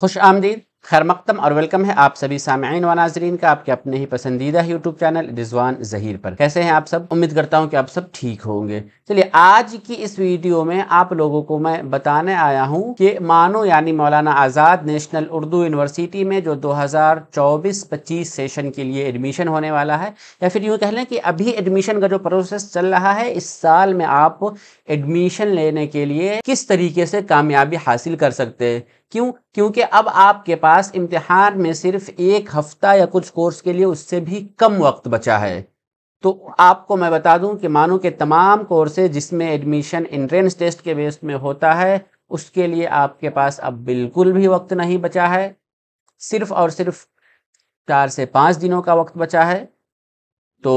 खुश आमदीद खैर मकदम और वेलकम है आप सभी सामाइन व नाजरीन का आपके अपने ही पसंदीदा यूट्यूब चैनल रिजवान जहीर पर कैसे हैं आप सब उम्मीद करता हूं कि आप सब ठीक होंगे चलिए आज की इस वीडियो में आप लोगों को मैं बताने आया हूं कि मानो यानी मौलाना आज़ाद नेशनल उर्दू यूनिवर्सिटी में जो 2024-25 सेशन के लिए एडमिशन होने वाला है या फिर यूँ कह लें कि अभी एडमिशन का जो प्रोसेस चल रहा है इस साल में आप एडमिशन लेने के लिए किस तरीके से कामयाबी हासिल कर सकते हैं क्यों क्योंकि अब आपके पास इम्तिहान में सिर्फ एक हफ्ता या कुछ कोर्स के लिए उससे भी कम वक्त बचा है तो आपको मैं बता दूं कि मानो के तमाम कोर्सेज जिसमें एडमिशन इंट्रेंस टेस्ट के बेस में होता है उसके लिए आपके पास अब बिल्कुल भी वक्त नहीं बचा है सिर्फ और सिर्फ चार से पाँच दिनों का वक्त बचा है तो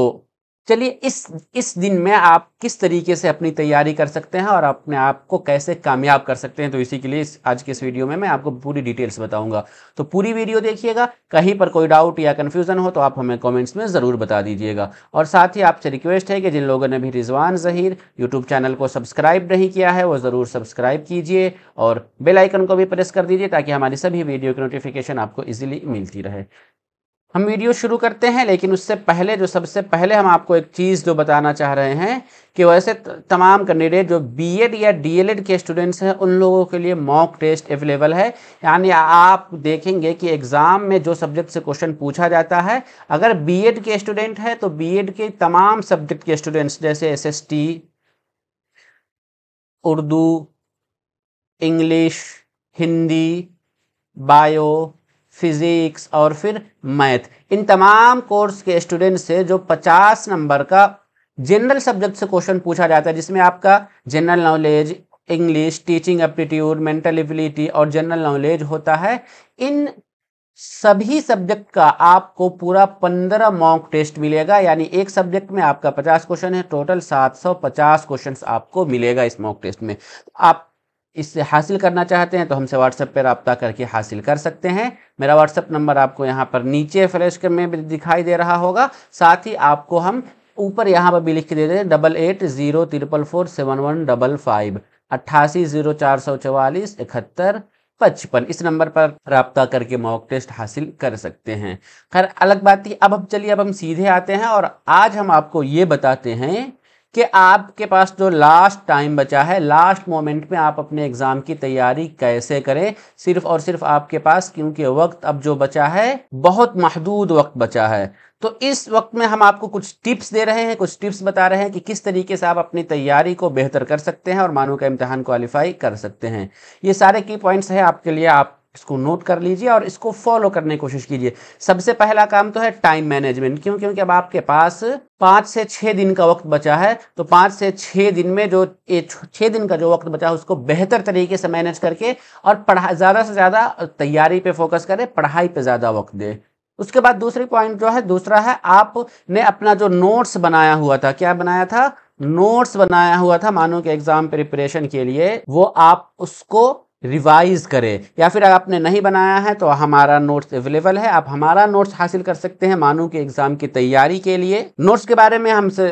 चलिए इस इस दिन में आप किस तरीके से अपनी तैयारी कर सकते हैं और अपने आप को कैसे कामयाब कर सकते हैं तो इसी के लिए इस आज के इस वीडियो में मैं आपको पूरी डिटेल्स बताऊंगा तो पूरी वीडियो देखिएगा कहीं पर कोई डाउट या कन्फ्यूजन हो तो आप हमें कमेंट्स में ज़रूर बता दीजिएगा और साथ ही आपसे रिक्वेस्ट है कि जिन लोगों ने भी रिजवान जहीर यूट्यूब चैनल को सब्सक्राइब नहीं किया है वो ज़रूर सब्सक्राइब कीजिए और बेलाइकन को भी प्रेस कर दीजिए ताकि हमारी सभी वीडियो की नोटिफिकेशन आपको ईजिली मिलती रहे हम वीडियो शुरू करते हैं लेकिन उससे पहले जो सबसे पहले हम आपको एक चीज़ जो बताना चाह रहे हैं कि वैसे तमाम कैंडिडेट जो बीएड या डीएलएड के स्टूडेंट्स हैं उन लोगों के लिए मॉक टेस्ट अवेलेबल है यानी आप देखेंगे कि एग्ज़ाम में जो सब्जेक्ट से क्वेश्चन पूछा जाता है अगर बीएड के स्टूडेंट है तो बी के तमाम सब्जेक्ट के स्टूडेंट्स जैसे एस Urdu English Hindi bio physics और फिर मैथ इन तमाम कोर्स के स्टूडेंट से जो 50 नंबर का जनरल सब्जेक्ट से क्वेश्चन पूछा जाता है जिसमें आपका general knowledge English teaching aptitude mental ability और जनरल नॉलेज होता है इन सभी सब्जेक्ट का आपको पूरा पंद्रह मॉक टेस्ट मिलेगा यानी एक सब्जेक्ट में आपका पचास क्वेश्चन है टोटल सात सौ पचास क्वेश्चन आपको मिलेगा इस मॉक टेस्ट में आप इससे हासिल करना चाहते हैं तो हमसे व्हाट्सएप पर रबता करके हासिल कर सकते हैं मेरा व्हाट्सएप नंबर आपको यहाँ पर नीचे फ्लैश में दिखाई दे रहा होगा साथ ही आपको हम ऊपर यहाँ पर भी लिख के दे दें double eight zero triple four seven one double five अट्ठासी जीरो चार सौ चवालीस इकहत्तर पचपन इस नंबर पर रबता करके मॉक टेस्ट हासिल कर सकते हैं खैर अलग बात थी अब अब चलिए अब हम सीधे आते हैं और आज हम आपको ये बताते हैं कि आपके पास जो लास्ट टाइम बचा है लास्ट मोमेंट में आप अपने एग्ज़ाम की तैयारी कैसे करें सिर्फ और सिर्फ आपके पास क्योंकि वक्त अब जो बचा है बहुत महदूद वक्त बचा है तो इस वक्त में हम आपको कुछ टिप्स दे रहे हैं कुछ टिप्स बता रहे हैं कि किस तरीके से आप अपनी तैयारी को बेहतर कर सकते हैं और मानो का इम्तहान क्वालिफाई कर सकते हैं ये सारे की पॉइंट्स हैं आपके लिए आप इसको नोट कर लीजिए और इसको फॉलो करने की कोशिश कीजिए सबसे पहला काम तो है टाइम मैनेजमेंट क्यों क्योंकि अब आपके पास पाँच से छः दिन का वक्त बचा है तो पाँच से छः दिन में जो छः दिन का जो वक्त बचा है उसको बेहतर तरीके से मैनेज करके और पढ़ा ज़्यादा से ज़्यादा तैयारी पे फोकस करें पढ़ाई पे ज़्यादा वक्त दें उसके बाद दूसरी पॉइंट जो है दूसरा है आपने अपना जो नोट्स बनाया हुआ था क्या बनाया था नोट्स बनाया हुआ था मानो कि एग्ज़ाम प्रिपरेशन के लिए वो आप उसको रिवाइज करें या फिर अगर आपने नहीं बनाया है तो हमारा नोट्स अवेलेबल है आप हमारा नोट्स हासिल कर सकते हैं मानू के एग्ज़ाम की तैयारी के लिए नोट्स के बारे में हमसे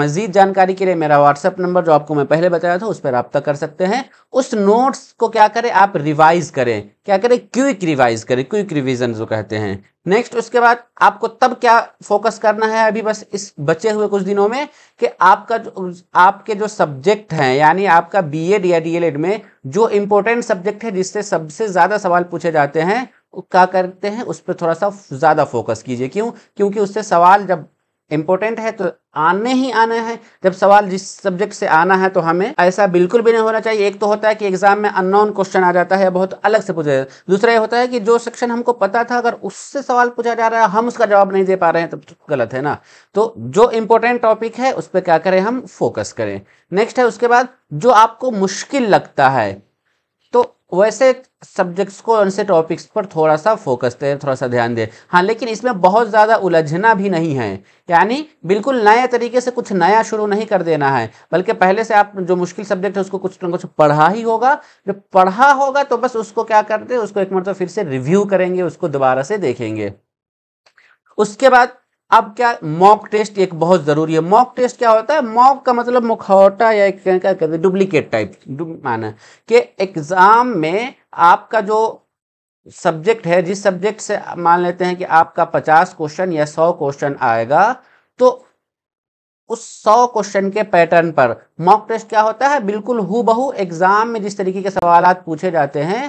मज़ीद जानकारी के लिए मेरा व्हाट्सअप नंबर जो आपको मैं पहले बताया था उस पर रबता कर सकते हैं उस नोट्स को क्या करें आप रिवाइज करें क्या करें क्विक रिवाइज करें क्विक रिविजन जो कहते हैं नेक्स्ट उसके बाद आपको तब क्या फोकस करना है अभी बस इस बचे हुए कुछ दिनों में कि आपका जो आपके जो सब्जेक्ट हैं यानी आपका बी एड या एड में जो इम्पोर्टेंट सब्जेक्ट है जिससे सबसे ज़्यादा सवाल पूछे जाते हैं क्या करते हैं उस पर थोड़ा सा ज़्यादा फोकस कीजिए क्यों क्योंकि उससे सवाल जब इम्पोर्टेंट है तो आने ही आने हैं जब सवाल जिस सब्जेक्ट से आना है तो हमें ऐसा बिल्कुल भी नहीं होना चाहिए एक तो होता है कि एग्जाम में अननोन क्वेश्चन आ जाता है बहुत अलग से पूछा जाता है दूसरा ये होता है कि जो सेक्शन हमको पता था अगर उससे सवाल पूछा जा रहा है हम उसका जवाब नहीं दे पा रहे हैं तो गलत है ना तो जो इम्पोर्टेंट टॉपिक है उस पर क्या करें हम फोकस करें नेक्स्ट है उसके बाद जो आपको मुश्किल लगता है वैसे सब्जेक्ट्स को उनसे टॉपिक्स पर थोड़ा सा फोकस दें थोड़ा सा ध्यान दें हाँ लेकिन इसमें बहुत ज़्यादा उलझना भी नहीं है यानी बिल्कुल नए तरीके से कुछ नया शुरू नहीं कर देना है बल्कि पहले से आप जो मुश्किल सब्जेक्ट है उसको कुछ ना कुछ पढ़ा ही होगा जब पढ़ा होगा तो बस उसको क्या करते उसको एक मरतब तो फिर से रिव्यू करेंगे उसको दोबारा से देखेंगे उसके बाद अब क्या मॉक टेस्ट एक बहुत ज़रूरी है मॉक टेस्ट क्या होता है मॉक का मतलब मुखौटा या एक क्या कहते हैं डुप्लीकेट टाइप माना कि एग्ज़ाम में आपका जो सब्जेक्ट है जिस सब्जेक्ट से मान लेते हैं कि आपका पचास क्वेश्चन या सौ क्वेश्चन आएगा तो उस सौ क्वेश्चन के पैटर्न पर मॉक टेस्ट क्या होता है बिल्कुल हु बहू एग्ज़ाम में जिस तरीके के सवाल पूछे जाते हैं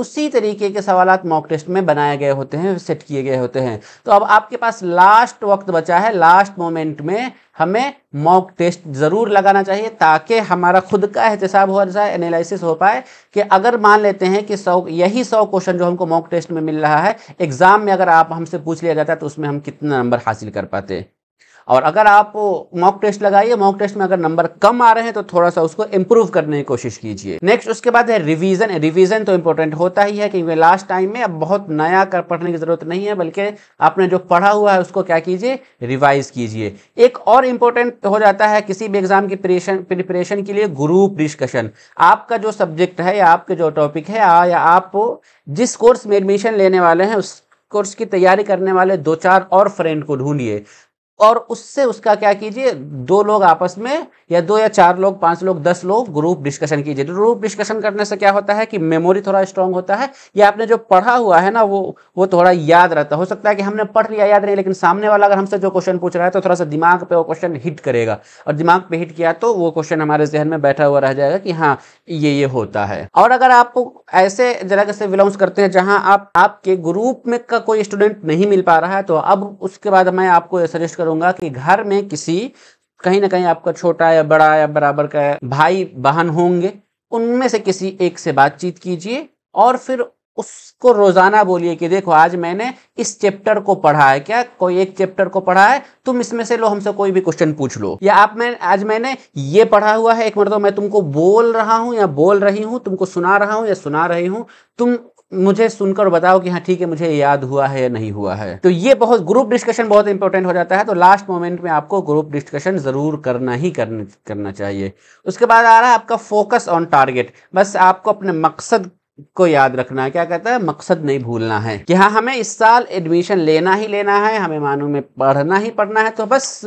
उसी तरीके के सवाल मॉक टेस्ट में बनाए गए होते हैं सेट किए गए होते हैं तो अब आपके पास लास्ट वक्त बचा है लास्ट मोमेंट में हमें मॉक टेस्ट ज़रूर लगाना चाहिए ताकि हमारा खुद का एहतसाब हो जाए एनालिसिस हो पाए कि अगर मान लेते हैं कि सौ यही सौ क्वेश्चन जो हमको मॉक टेस्ट में मिल रहा है एग्ज़ाम में अगर आप हमसे पूछ लिया जाता है तो उसमें हम कितना नंबर हासिल कर पाते और अगर आप मॉक टेस्ट लगाइए मॉक टेस्ट में अगर नंबर कम आ रहे हैं तो थोड़ा सा उसको इम्प्रूव करने की कोशिश कीजिए नेक्स्ट उसके बाद है रिवीजन रिवीजन तो इंपॉर्टेंट होता ही है क्योंकि लास्ट टाइम में अब बहुत नया कर पढ़ने की जरूरत नहीं है बल्कि आपने जो पढ़ा हुआ है उसको क्या कीजिए रिवाइज कीजिए एक और इम्पोर्टेंट हो जाता है किसी भी एग्जाम की प्रिपरेशन के लिए ग्रुप डिस्कशन आपका जो सब्जेक्ट है या आपके जो टॉपिक है या आप जिस कोर्स में एडमिशन लेने वाले हैं उस कोर्स की तैयारी करने वाले दो चार और फ्रेंड को ढूंढिए और उससे उसका क्या कीजिए दो लोग आपस में या दो या चार लोग पांच लोग दस लोग ग्रुप डिस्कशन कीजिए ग्रुप तो डिस्कशन करने से क्या होता है कि मेमोरी थोड़ा स्ट्रांग होता है या आपने जो पढ़ा हुआ है ना वो वो थोड़ा याद रहता हो सकता है कि हमने पढ़ लिया याद नहीं लेकिन सामने वाला अगर हमसे जो क्वेश्चन पूछ रहा है तो थोड़ा सा दिमाग पे वो क्वेश्चन हिट करेगा और दिमाग पे हिट किया तो वो क्वेश्चन हमारे जहन में बैठा हुआ रह जाएगा कि हाँ ये ये होता है और अगर आप ऐसे जगह से बिलोंग्स करते हैं जहाँ आपके ग्रुप में का कोई स्टूडेंट नहीं मिल पा रहा है तो अब उसके बाद मैं आपको सजेस्ट करूंगा कि घर में किसी कहीं ना कहीं आपका छोटा या बड़ा या बराबर का भाई बहन होंगे उनमें से किसी एक से बातचीत कीजिए और फिर उसको रोजाना बोलिए कि देखो आज मैंने इस चैप्टर को पढ़ा है क्या कोई एक चैप्टर को पढ़ा है तुम इसमें से लो हमसे कोई भी क्वेश्चन पूछ लो या आप मैं आज मैंने ये पढ़ा हुआ है एक मतलब मैं तुमको बोल रहा हूँ या बोल रही हूँ तुमको सुना रहा हूँ या सुना रही हूँ तुम मुझे सुनकर बताओ कि हाँ ठीक है मुझे याद हुआ है या नहीं हुआ है तो ये बहुत ग्रुप डिस्कशन बहुत इंपॉर्टेंट हो जाता है तो लास्ट मोमेंट में आपको ग्रुप डिस्कशन जरूर करना ही करना चाहिए उसके बाद आ रहा है आपका फोकस ऑन टारगेट बस आपको अपने मकसद को याद रखना है क्या कहता है मकसद नहीं भूलना है कि हाँ हमें इस साल एडमिशन लेना ही लेना है हमें मानू में पढ़ना ही पढ़ना है तो बस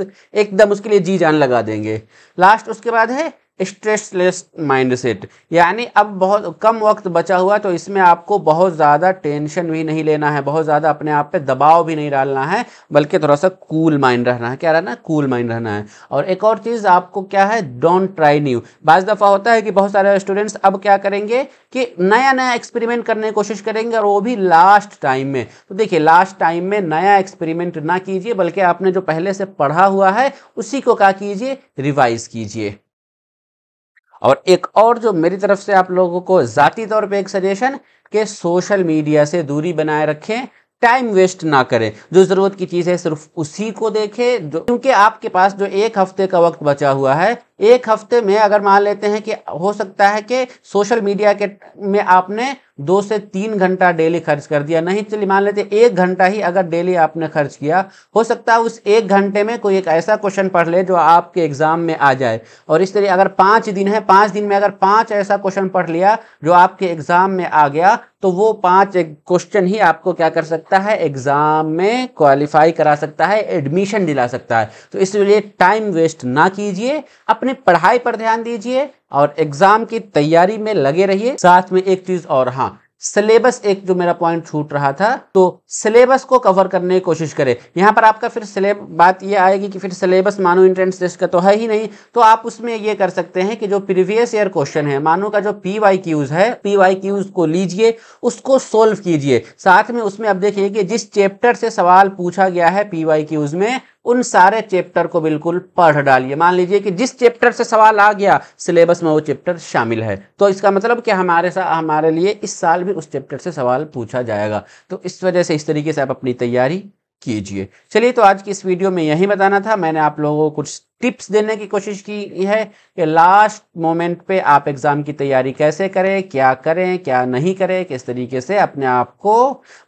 एकदम उसके लिए जी जान लगा देंगे लास्ट उसके बाद है स्ट्रेसलेस माइंडसेट यानी अब बहुत कम वक्त बचा हुआ तो इसमें आपको बहुत ज़्यादा टेंशन भी नहीं लेना है बहुत ज़्यादा अपने आप पे दबाव भी नहीं डालना है बल्कि थोड़ा सा कूल माइंड रहना है क्या रहना कूल माइंड रहना है और एक और चीज़ आपको क्या है डोंट ट्राई न्यू बाज़ दफ़ा होता है कि बहुत सारे स्टूडेंट्स अब क्या करेंगे कि नया नया एक्सपेरिमेंट करने की कोशिश करेंगे और वो भी लास्ट टाइम में तो देखिए लास्ट टाइम में नया एक्सपेरिमेंट ना कीजिए बल्कि आपने जो पहले से पढ़ा हुआ है उसी को क्या कीजिए रिवाइज़ कीजिए और एक और जो मेरी तरफ से आप लोगों को ज़ाती तौर पे एक सजेशन के सोशल मीडिया से दूरी बनाए रखें टाइम वेस्ट ना करें जो ज़रूरत की चीज़ है सिर्फ उसी को देखें क्योंकि आपके पास जो एक हफ्ते का वक्त बचा हुआ है एक हफ्ते में अगर मान लेते हैं कि हो सकता है कि सोशल मीडिया के में आपने दो से तीन घंटा डेली खर्च कर दिया नहीं चलिए मान लेते एक घंटा ही अगर डेली आपने खर्च किया हो सकता है उस एक घंटे में कोई एक ऐसा क्वेश्चन पढ़ ले जो आपके एग्जाम में आ जाए और इस तरह अगर पाँच दिन है पाँच दिन में अगर पाँच ऐसा क्वेश्चन पढ़ लिया जो आपके एग्जाम में आ गया तो वो पाँच क्वेश्चन ही आपको क्या कर सकता है एग्जाम में क्वालिफाई करा सकता है एडमिशन दिला सकता है तो इसलिए टाइम वेस्ट ना कीजिए अपने अपनी पढ़ाई पर ध्यान दीजिए और एग्जाम की तैयारी में लगे रहिए साथ में एक चीज और हाँ सिलेबस एक जो मेरा पॉइंट छूट रहा था तो सिलेबस को कवर करने की कोशिश करें यहाँ पर आपका फिर सिलेब बात ये आएगी कि फिर सिलेबस मानो इंट्रेंस टेस्ट का तो है ही नहीं तो आप उसमें ये कर सकते हैं कि जो प्रीवियस ईयर क्वेश्चन है मानो का जो पी वाई क्यूज है पी वाई क्यूज को लीजिए उसको सोल्व कीजिए साथ में उसमें आप देखिए कि जिस चैप्टर से सवाल पूछा गया है पी वाई क्यूज में उन सारे चैप्टर को बिल्कुल पढ़ डालिए मान लीजिए कि जिस चैप्टर से सवाल आ गया सिलेबस में वो चैप्टर शामिल है तो इसका मतलब कि हमारे साथ हमारे लिए इस साल भी उस चैप्टर से सवाल पूछा जाएगा तो इस वजह से इस तरीके से आप अपनी तैयारी कीजिए चलिए तो आज की इस वीडियो में यही बताना था मैंने आप लोगों को कुछ टिप्स देने की कोशिश की है कि लास्ट मोमेंट पे आप एग्ज़ाम की तैयारी कैसे करें क्या करें क्या नहीं करें किस तरीके से अपने आप को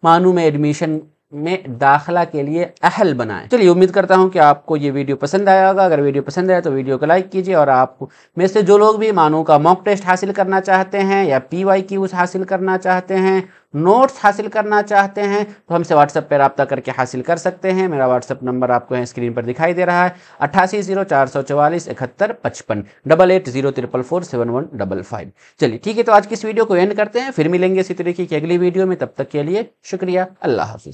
मानू में एडमिशन में दाखला के लिए अहल बनाएं चलिए उम्मीद करता हूँ कि आपको ये वीडियो पसंद आया होगा अगर वीडियो पसंद आया तो वीडियो को लाइक कीजिए और आप में से जो लोग भी मानों का मॉक टेस्ट हासिल करना चाहते हैं या पी वाई उस हासिल करना चाहते हैं नोट्स हासिल करना चाहते हैं तो हमसे व्हाट्सएप पर रबता करके हासिल कर सकते हैं मेरा व्हाट्सअप नंबर आपको यहाँ स्क्रीन पर दिखाई दे रहा है अट्ठासी जीरो चार सौ इकहत्तर पचपन double eight zero triple four seven one double five चलिए ठीक है तो आज की इस वीडियो को एंड करते हैं फिर मिलेंगे इसी तरीके की अगली वीडियो में तब तक के लिए शुक्रिया अल्लाह हाफिज़